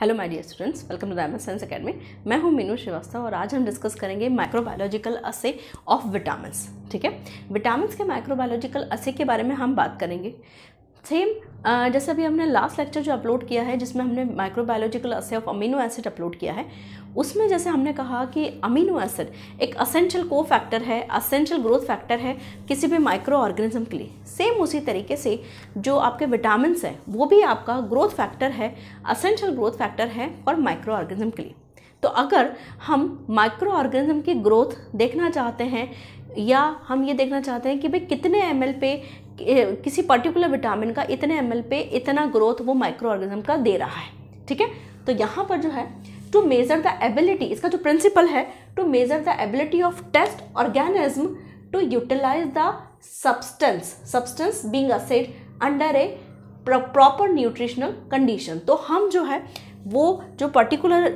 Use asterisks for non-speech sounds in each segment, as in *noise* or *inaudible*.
hello my dear students welcome to Raiman science academy मैं हूं मीनू श्रीवास्तव और आज हम डिस्कस करेंगे माइक्रोबायोलॉजिकल असे ऑफ विटामिन्स ठीक है विटामिन्स के माइक्रोबायोलॉजिकल असे के बारे में हम बात करेंगे सेम जैसे अभी हमने लास्ट लेक्चर जो अपलोड किया है जिसमें हमने माइक्रोबायोलॉजिकल असे ऑफ अमीनो एसिड अपलोड किया है उसमें जैसे हमने कहा कि अमीनो एसिड एक असेंशियल को फैक्टर है असेंशियल ग्रोथ फैक्टर है किसी भी माइक्रो ऑर्गेनिज्म के लिए सेम उसी तरीके से जो आपके विटामिन हैं वो भी आपका ग्रोथ फैक्टर है असेंशियल ग्रोथ फैक्टर है और माइक्रो ऑर्गेनिज्म के लिए तो अगर हम माइक्रो ऑर्गेनिज्म की ग्रोथ देखना चाहते हैं या हम ये देखना चाहते हैं कि भाई कितने एम पे किसी पर्टिकुलर विटामिन का इतने एम पे इतना ग्रोथ वो माइक्रो ऑर्गेनिज्म का दे रहा है ठीक है तो यहाँ पर जो है टू मेजर द एबिलिटी इसका जो प्रिंसिपल है to measure the ability of test organism to utilize the substance substance being assayed under a proper nutritional condition तो हम जो है वो जो पर्टिकुलर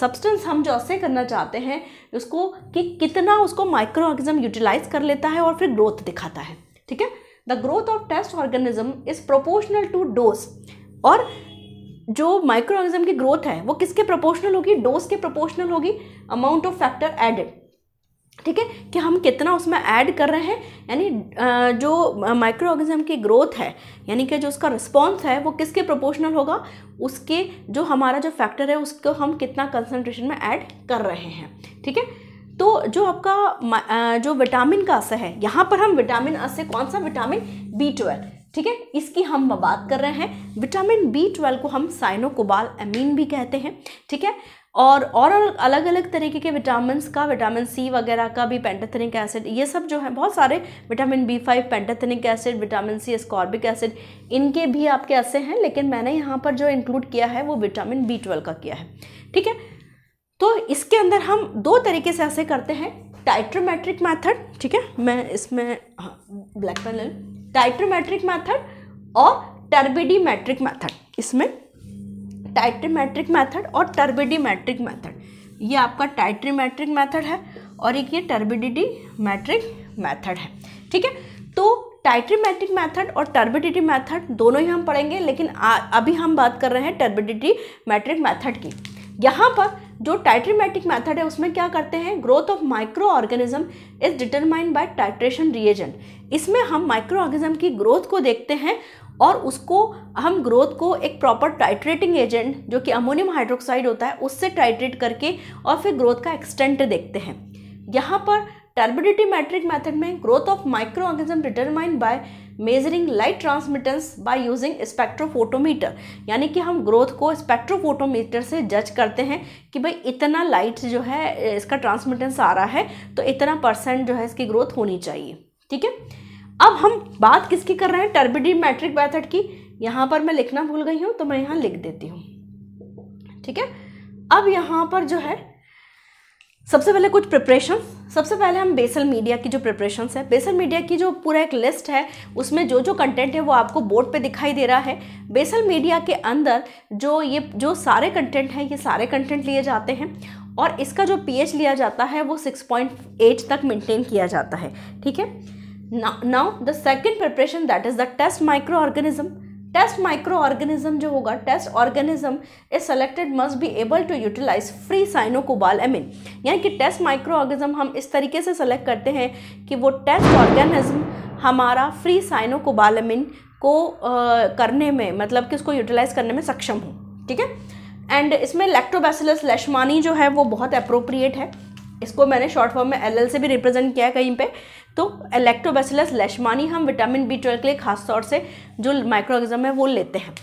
सब्सटेंस हम जो असे करना चाहते हैं उसको कि कितना उसको माइक्रो ऑर्गेजम यूटिलाइज कर लेता है और फिर ग्रोथ दिखाता है ठीक है the growth of test organism is proportional to dose और जो माइक्रो ऑर्गेनिज्म की ग्रोथ है वो किसके प्रोपोर्शनल होगी डोज के प्रोपोर्शनल होगी अमाउंट ऑफ फैक्टर एडेड ठीक है कि हम कितना उसमें ऐड कर रहे हैं यानी जो माइक्रो ऑर्गेनिज्म की ग्रोथ है यानी कि जो उसका रिस्पॉन्स है वो किसके प्रोपोर्शनल होगा उसके जो हमारा जो फैक्टर है उसको हम कितना कंसनट्रेशन में ऐड कर रहे हैं ठीक है तो जो आपका जो विटामिन का असर है यहाँ पर हम विटामिन असर कौन सा विटामिन बी ट्वेल्व ठीक है इसकी हम बात कर रहे हैं विटामिन बी ट्वेल्व को हम साइनोकोबाल अमीन भी कहते हैं ठीक है और और अलग अलग तरीके के विटामिन का विटामिन सी वगैरह का भी पेंटाथनिक एसिड ये सब जो है बहुत सारे vitamin B five pantothenic acid vitamin C ascorbic acid इनके भी आपके ऐसे हैं लेकिन मैंने यहाँ पर जो इंक्लूड किया है वो विटामिन बी ट्वेल्व का किया है ठीक है तो इसके अंदर हम दो तरीके से ऐसे करते हैं टाइट्रोमेट्रिक मैथड ठीक है मैं इसमें हाँ ब्लैक पेन टाइट्रोमेट्रिक मैथड और मैट्रिक मैथड इसमें टाइट्रीमेट्रिक मैथड और मैट्रिक मैथड ये आपका टाइट्रीमेट्रिक मैथड है और एक ये टर्बिडिटी मैट्रिक मैथड है ठीक है तो टाइट्रीमेट्रिक मैथड और टर्बिडिटी मैथड दोनों ही हम पढ़ेंगे लेकिन आ, अभी हम बात कर रहे हैं टर्बिडिटी मैट्रिक मैथड की यहाँ पर जो टाइट्रीमेटिक मेथड है उसमें क्या करते हैं growth of micro organism is determined by titration reagent इसमें हम माइक्रो ऑर्गेनिज्म की ग्रोथ को देखते हैं और उसको हम ग्रोथ को एक प्रॉपर टाइट्रेटिंग एजेंट जो कि अमोनियम हाइड्रोक्साइड होता है उससे टाइट्रेट करके और फिर ग्रोथ का एक्सटेंट देखते हैं यहाँ पर टर्बिडिटी मैट्रिक मेथड में growth of micro organism determined by measuring light transmittance by using spectrophotometer यानी कि हम ग्रोथ को स्पेक्ट्रोफोटोमीटर से जज करते हैं कि भाई इतना लाइट जो है इसका ट्रांसमिटेंस आ रहा है तो इतना परसेंट जो है इसकी ग्रोथ होनी चाहिए ठीक है अब हम बात किसकी कर रहे हैं टर्बिडी मैट्रिक मैथड की यहाँ पर मैं लिखना भूल गई हूँ तो मैं यहाँ लिख देती हूँ ठीक है अब यहाँ पर जो है सबसे पहले कुछ प्रिपरेशन सबसे पहले हम बेसल मीडिया की जो प्रिपरेशन है बेसल मीडिया की जो पूरा एक लिस्ट है उसमें जो जो कंटेंट है वो आपको बोर्ड पे दिखाई दे रहा है बेसल मीडिया के अंदर जो ये जो सारे कंटेंट हैं ये सारे कंटेंट लिए जाते हैं और इसका जो पीएच लिया जाता है वो 6.8 तक मेंटेन किया जाता है ठीक है now the second preparation that is the test micro organism test micro organism जो होगा test organism is selected must be able to utilize free cyanocobalamin यानी कि टेस्ट माइक्रो ऑर्गेनिज्म हम इस तरीके से सेलेक्ट करते हैं कि वो टेस्ट ऑर्गेनिज्म हमारा फ्री साइनोकोबाल एमिन को आ, करने में मतलब कि उसको यूटिलाइज करने में सक्षम हो ठीक है एंड इसमें लैक्टोबैसिलस लेशमानी जो है वो बहुत अप्रोप्रिएट है इसको मैंने शॉर्ट फॉर्म में एल से भी रिप्रेजेंट किया कहीं पे तो इलेक्ट्रोबेसिलस लेशमानी हम विटामिन बी ट्वेल्व के लिए खास तौर से जो माइक्रो ऑर्गेजम है वो लेते हैं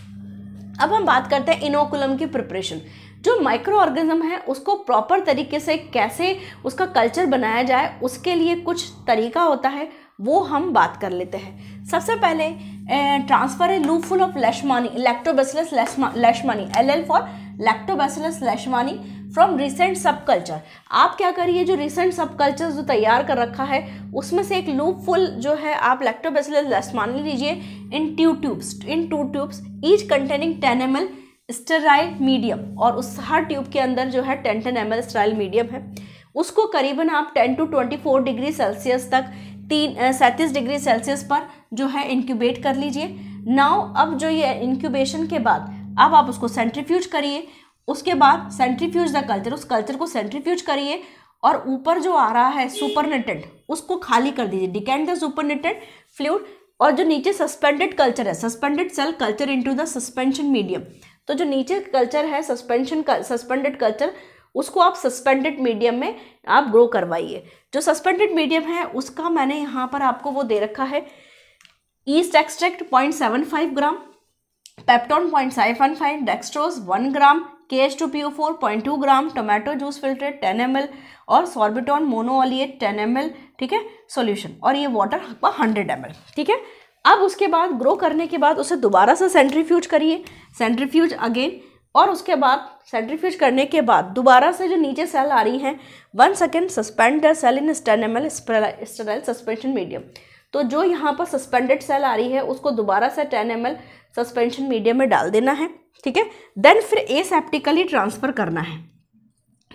अब हम बात करते हैं इनोकुलम की प्रिपरेशन जो माइक्रो ऑर्गेजम है उसको प्रॉपर तरीके से कैसे उसका कल्चर बनाया जाए उसके लिए कुछ तरीका होता है वो हम बात कर लेते हैं सबसे पहले ट्रांसफर है loopful of leichmannii lactobacillus leichmannii L L for lactobacillus leichmannii from recent sub culture आप क्या करिए जो रिसेंट सब कल्चर जो तैयार कर रखा है उसमें से एक लूप फुल जो है आप लैक्टोबेसिलस लेशमानी लीजिए in two tubes in two tubes each containing ten M L sterile medium और उस हर ट्यूब के अंदर जो है ten ten M L sterile medium है उसको करीबन आप ten to twenty four degree Celsius तक तीन सैंतीस डिग्री सेल्सियस पर जो है इंक्यूबेट कर लीजिए नाउ अब जो ये इंक्यूबेशन के बाद अब आप उसको सेंट्रीफ्यूज करिए उसके बाद सेंट्रीफ्यूज द कल्चर उस कल्चर को सेंट्रीफ्यूज करिए और ऊपर जो आ रहा है सुपरनेटेंट उसको खाली कर दीजिए डिकेंड द सुपरनेटेंट फ्लूड और जो नीचे सस्पेंडेड कल्चर है suspended cell culture into the suspension medium तो जो नीचे कल्चर है सस्पेंशन सस्पेंडेड कल्चर उसको आप सस्पेंडेड मीडियम में आप ग्रो करवाइए जो सस्पेंडेड मीडियम है उसका मैंने यहाँ पर आपको वो दे रखा है yeast extract point seven five gram peptone point seven five dextrose one gram K H two P O four point two gram tomato juice filter ten M L और sorbitan monooleate ten M L ठीक है solution और ये water hundred M L ठीक है अब उसके बाद ग्रो करने के बाद उसे दोबारा से सेंट्रीफ्यूज करिए सेंट्रीफ्यूज अगेन और उसके बाद सेंट्रीफ्यूज करने के बाद दोबारा से जो नीचे सेल आ रही हैं one second suspend the cell in स्टेनमल स्टेराइल सस्पेंशन मीडियम तो जो यहाँ पर सस्पेंडेड सेल आ रही है उसको दोबारा से टेन एम सस्पेंशन मीडियम में डाल देना है ठीक है देन फिर एसेप्टिकली ट्रांसफ़र करना है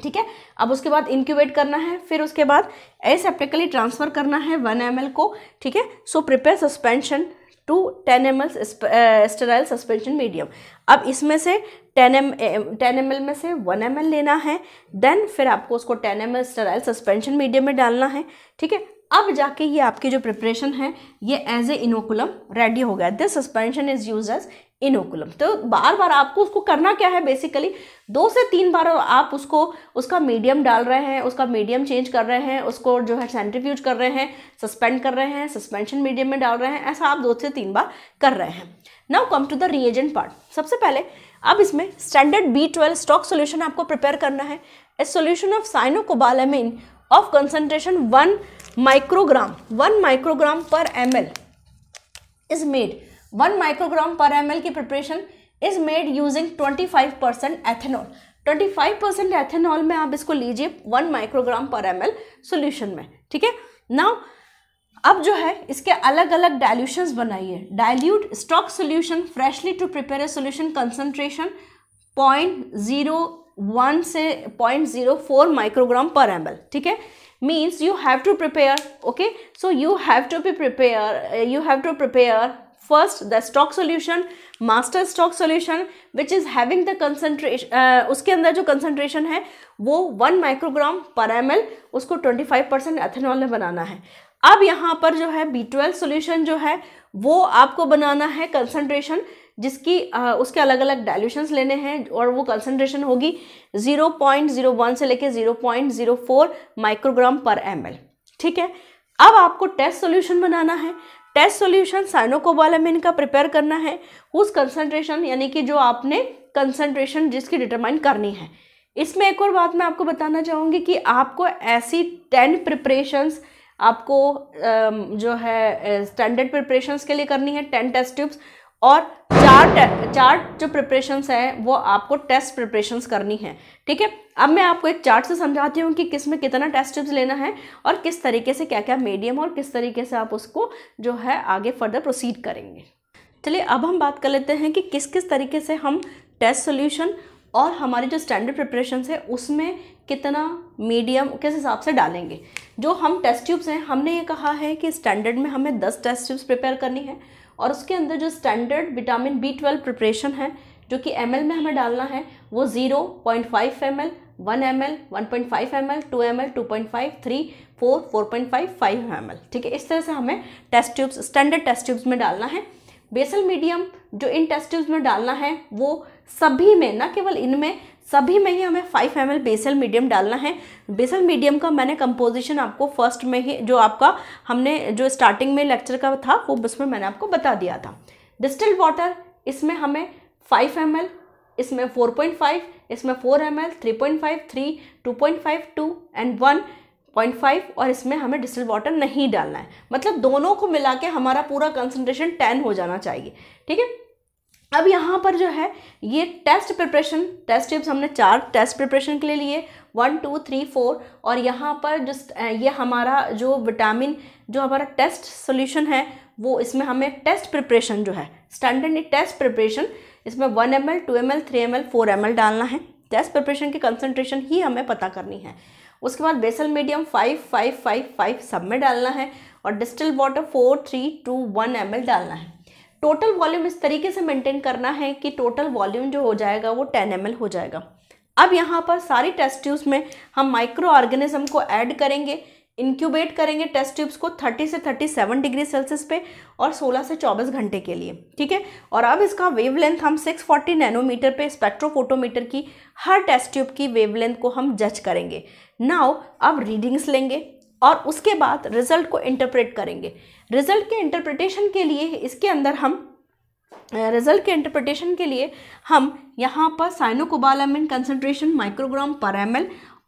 ठीक है अब उसके बाद इंक्यूबेट करना है फिर उसके बाद एसेप्टिकली ट्रांसफ़र करना है वन एम को ठीक है so prepare suspension to ten M L sterile suspension medium अब इसमें से ten M ten M L में से वन एम एल लेना है देन फिर आपको उसको ten M L sterile suspension medium में डालना है ठीक है अब जाके ये आपकी जो प्रिपरेशन है ये एज ए इनोकुलम रेडी हो गया this suspension is use as inoculum तो बार बार आपको उसको करना क्या है बेसिकली दो से तीन बार आप उसको उसका मीडियम डाल रहे हैं उसका मीडियम चेंज कर रहे हैं उसको जो है सेंट्रीफ्यूज कर रहे हैं सस्पेंड कर रहे हैं सस्पेंशन मीडियम में डाल रहे हैं ऐसा आप दो से तीन बार कर रहे हैं now come to the reagent part सबसे पहले अब इसमें standard B twelve stock solution आपको प्रिपेयर करना है a solution of cyanocobal of concentration one microgram one microgram per M L is made one microgram per M की preparation is made using twenty five percent ethanol twenty five percent ethanol में आप इसको लीजिए one microgram per M L solution में ठीक है now अब जो है इसके अलग अलग डायल्यूशन बनाइए dilute stock solution freshly to prepare a solution concentration point zero one से point zero four microgram per M L ठीक है means you have to prepare okay so you have to be prepare you have to prepare first the stock solution master stock solution which is having the concentration उसके अंदर जो concentration है वो one microgram per M उसको twenty five percent ethanol में बनाना है अब यहाँ पर जो है बी ट्वेल्व सोल्यूशन जो है वो आपको बनाना है कंसनट्रेशन जिसकी आ, उसके अलग अलग डायल्यूशंस लेने हैं और वो कंसनट्रेशन होगी 0.01 से लेके 0.04 माइक्रोग्राम पर एम ठीक है अब आपको टेस्ट सोल्यूशन बनाना है टेस्ट सॉल्यूशन साइनोकोबालामिन का प्रिपेयर करना है उस कंसनट्रेशन यानी कि जो आपने कंसनट्रेशन जिसकी डिटरमाइन करनी है इसमें एक और बात मैं आपको बताना चाहूँगी कि आपको ऐसी टेन प्रिपरेशंस आपको जो है स्टैंडर्ड प्रिपरेशंस के लिए करनी है टेन टेस्ट ट्यूब्स और चार चार्ट जो प्रिपरेशंस हैं वो आपको टेस्ट प्रिपरेशंस करनी है ठीक है अब मैं आपको एक चार्ट से समझाती हूँ कि किस में कितना टेस्ट ट्यूब्स लेना है और किस तरीके से क्या क्या मीडियम और किस तरीके से आप उसको जो है आगे फर्दर प्रोसीड करेंगे चलिए अब हम बात कर लेते हैं कि किस किस तरीके से हम टेस्ट सोल्यूशन और हमारी जो स्टैंडर्ड प्रिपरेशन है उसमें कितना मीडियम किस हिसाब से डालेंगे जो हम टेस्ट ट्यूब्स हैं हमने ये कहा है कि स्टैंडर्ड में हमें दस टेस्ट ट्यूब्स प्रिपेयर करनी है और उसके अंदर जो standard vitamin B twelve preparation है जो कि एम में हमें डालना है वो zero point five M L one M L one point five M L two M L two point five three four four point five five M L ठीक है इस तरह से हमें test tubes standard test tubes में डालना है basal medium जो इन टेस्ट ट्यूब्स में डालना है वो सभी में ना केवल इनमें सभी में ही हमें फाइव एम बेसल मीडियम डालना है बेसल मीडियम का मैंने कंपोजिशन आपको फर्स्ट में ही जो आपका हमने जो स्टार्टिंग में लेक्चर का था वो उसमें मैंने आपको बता दिया था डिस्टिल वाटर इसमें हमें फाइव एम इसमें फोर पॉइंट फाइव इसमें four M L three point five three two point five two and one point five और इसमें हमें डिस्टल वाटर नहीं डालना है मतलब दोनों को मिला के हमारा पूरा कंसनट्रेशन टेन हो जाना चाहिए ठीक है अब यहाँ पर जो है ये टेस्ट प्रिपरेशन टेस्ट टिप्स हमने चार टेस्ट प्रिपरेशन के लिए लिए वन टू थ्री फोर और यहाँ पर जस्ट ये हमारा जो विटामिन जो हमारा टेस्ट सोल्यूशन है वो इसमें हमें टेस्ट प्रिपरेशन जो है स्टैंडर्ड टेस्ट प्रिपरेशन इसमें one M L two M L three M L four M L डालना है टेस्ट प्रिपरेशन की कंसनट्रेशन ही हमें पता करनी है उसके बाद basal medium five five five five सब में डालना है और distil water four three two one M L डालना है टोटल वॉल्यूम इस तरीके से मेंटेन करना है कि टोटल वॉल्यूम जो हो जाएगा वो टेन एम हो जाएगा अब यहाँ पर सारी टेस्ट ट्यूब्स में हम माइक्रो ऑर्गेनिज्म को ऐड करेंगे इंक्यूबेट करेंगे टेस्ट ट्यूब्स को 30 से 37 डिग्री सेल्सियस पे और 16 से 24 घंटे के लिए ठीक है और अब इसका वेवलेंथ हम 640 नैनोमीटर पे स्पेक्ट्रोफोटोमीटर की हर टेस्ट ट्यूब की वेवलेंथ को हम जज करेंगे नाउ अब रीडिंग्स लेंगे और उसके बाद रिजल्ट को इंटरप्रेट करेंगे रिजल्ट के इंटरप्रिटेशन के लिए इसके अंदर हम रिजल्ट के इंटरप्रिटेशन के लिए हम यहाँ पर cyanocobalamin concentration microgram per M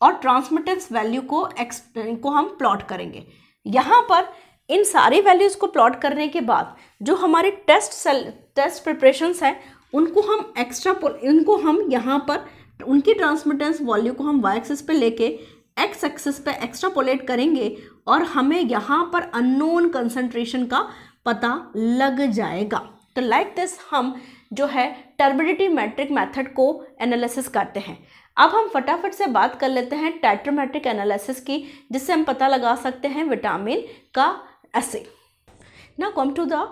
और ट्रांसमिटेंस वैल्यू को एक्स को हम प्लॉट करेंगे यहाँ पर इन सारी वैल्यूज़ को प्लॉट करने के बाद जो हमारे टेस्ट सेल टेस्ट प्रिपरेशंस हैं उनको हम एक्स्ट्रा इनको हम यहाँ पर उनकी ट्रांसमिटेंस वॉल्यू को हम वाई एक्सिस पे लेके एक्स एक्सेस पे पोलेट करेंगे और हमें यहाँ पर अननोन कंसंट्रेशन का पता लग जाएगा तो लाइक like दिस हम जो है टर्बिडिटी मैट्रिक मेथड को एनालिसिस करते हैं अब हम फटाफट से बात कर लेते हैं टाइट्रोमेट्रिक एनालिसिस की जिससे हम पता लगा सकते हैं विटामिन का एसे ना come to the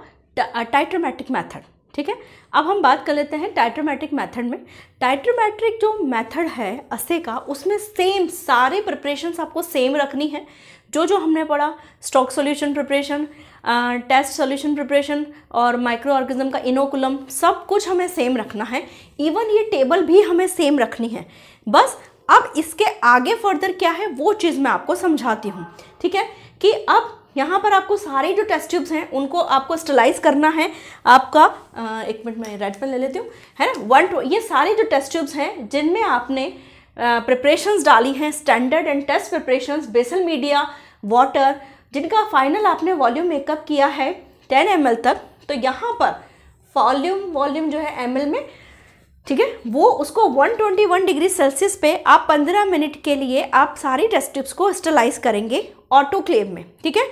titrimetric method ठीक है अब हम बात कर लेते हैं टाइट्रोमेट्रिक मेथड में टाइट्रोमेट्रिक जो मेथड है असे का उसमें सेम सारे प्रिपरेशंस आपको सेम रखनी है जो जो हमने पढ़ा stock solution preparation test solution preparation और माइक्रो ऑर्गेजम का इनोकुलम सब कुछ हमें सेम रखना है इवन ये टेबल भी हमें सेम रखनी है बस अब इसके आगे फर्दर क्या है वो चीज़ मैं आपको समझाती हूँ ठीक है कि अब यहाँ पर आपको सारे जो टेस्ट ट्यूब्स हैं उनको आपको स्टलाइज करना है आपका आ, एक मिनट मैं रेड पेन ले लेती हूँ है ना वन टू ये सारे जो टेस्ट ट्यूब्स हैं जिनमें आपने प्रिपरेशंस डाली हैं standard and test preparations basal media water जिनका फाइनल आपने वॉल्यूम मेकअप किया है टेन एम तक तो यहाँ पर वॉल्यूम वॉल्यूम जो है एम में ठीक है वो उसको 121 डिग्री सेल्सियस पे आप 15 मिनट के लिए आप सारी टेस्ट ट्यूब्स को स्टलाइज करेंगे ऑटोक्लेव में ठीक है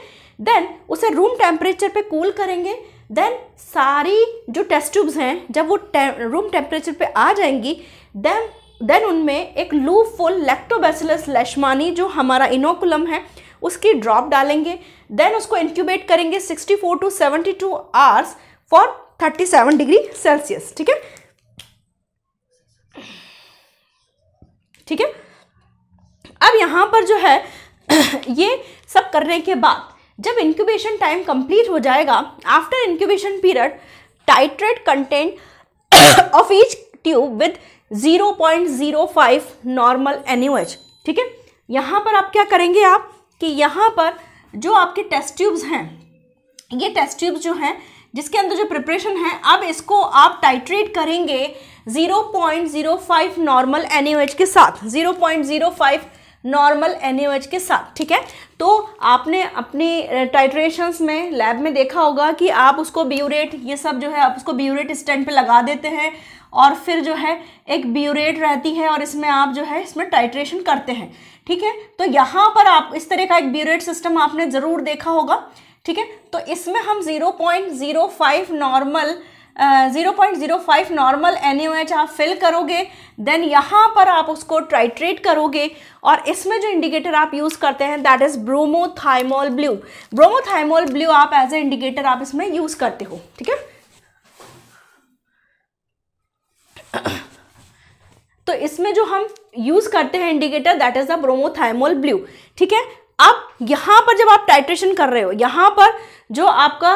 देन उसे रूम टेम्परेचर पे कूल करेंगे देन सारी जो टेस्ट ट्यूब्स हैं जब वो टे, रूम टेम्परेचर पे आ जाएंगी देन देन उनमें एक लू फुल लेक्टोबेसिलस लेशमानी जो हमारा इनोकुलम है उसकी ड्रॉप डालेंगे देन उसको इंक्यूबेट करेंगे 64 to 72 hours for 37 degree Celsius ठीक है ठीक है अब यहाँ पर जो है *clears throat* ये सब करने के बाद जब इंक्यूबेशन टाइम कंप्लीट हो जाएगा after incubation period titrate content of each tube with 0.05 normal NaOH ठीक है यहाँ पर आप क्या करेंगे आप कि यहाँ पर जो आपके टेस्ट ट्यूब्स हैं ये टेस्ट ट्यूब्स जो हैं जिसके अंदर जो प्रिपरेशन है अब इसको आप टाइट्रेट करेंगे 0.05 नॉर्मल एन के साथ 0.05 नॉर्मल एन के साथ ठीक है तो आपने अपनी टाइट्रेशंस में लैब में देखा होगा कि आप उसको ब्यूरेट ये सब जो है आप उसको ब्यूरेट स्टैंड पे लगा देते हैं और फिर जो है एक ब्यूरेट रहती है और इसमें आप जो है इसमें टाइट्रेशन करते हैं ठीक है तो यहाँ पर आप इस तरह का एक ब्यूरेट सिस्टम आपने ज़रूर देखा होगा ठीक है तो इसमें हम 0.05 normal zero point zero five normal N आप फिल करोगे देन यहाँ पर आप उसको ट्राइट्रेट करोगे और इसमें जो इंडिकेटर आप यूज़ करते हैं that is bromothymol blue bromothymol blue आप एज ए इंडिकेटर आप इसमें यूज़ करते हो ठीक है तो इसमें जो हम यूज़ करते हैं indicator that is the bromothymol blue ठीक है अब यहाँ पर जब आप टाइट्रेशन कर रहे हो यहाँ पर जो आपका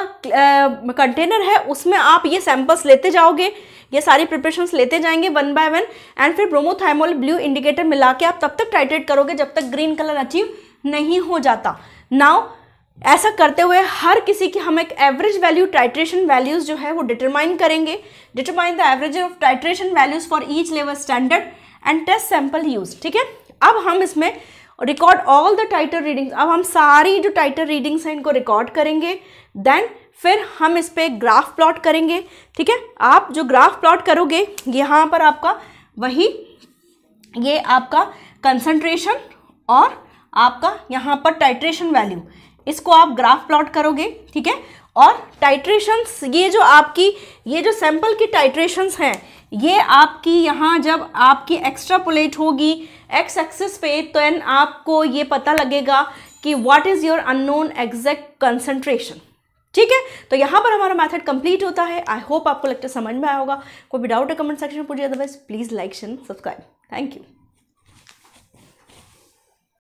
कंटेनर है उसमें आप ये सैंपल्स लेते जाओगे ये सारी प्रिपरेशंस लेते जाएंगे वन बाय वन एंड फिर ब्रोमोथाइमोल ब्लू इंडिकेटर मिला के आप तब तक टाइट्रेट करोगे जब तक ग्रीन कलर अचीव नहीं हो जाता नाउ ऐसा करते हुए हर किसी की हम एक एवरेज वैल्यू टाइट्रेशन वैल्यूज़ जो है वो डिटरमाइन करेंगे determine the average of titration values for each level standard and test sample use ठीक है अब हम इसमें record all the title readings अब हम सारी जो टाइटल रीडिंग्स हैं इनको रिकॉर्ड करेंगे देन फिर हम इस पर ग्राफ प्लॉट करेंगे ठीक है आप जो ग्राफ प्लॉट करोगे यहाँ पर आपका वही ये आपका कंसंट्रेशन और आपका यहाँ पर टाइट्रेशन वैल्यू इसको आप ग्राफ प्लॉट करोगे ठीक है और टाइट्रेशंस ये जो आपकी ये जो सैंपल की टाइट्रेशंस हैं ये आपकी यहाँ जब आपकी एक्स्ट्रापोलेट होगी एक्स एक्सिस पे तो एन आपको ये पता लगेगा कि what is your unknown exact concentration ठीक है तो यहाँ पर हमारा मेथड कंप्लीट होता है आई होप आपको लेक्चर समझ में आया होगा कोई भी डाउट है कमेंट सेक्शन में पूछिए otherwise please like share subscribe thank you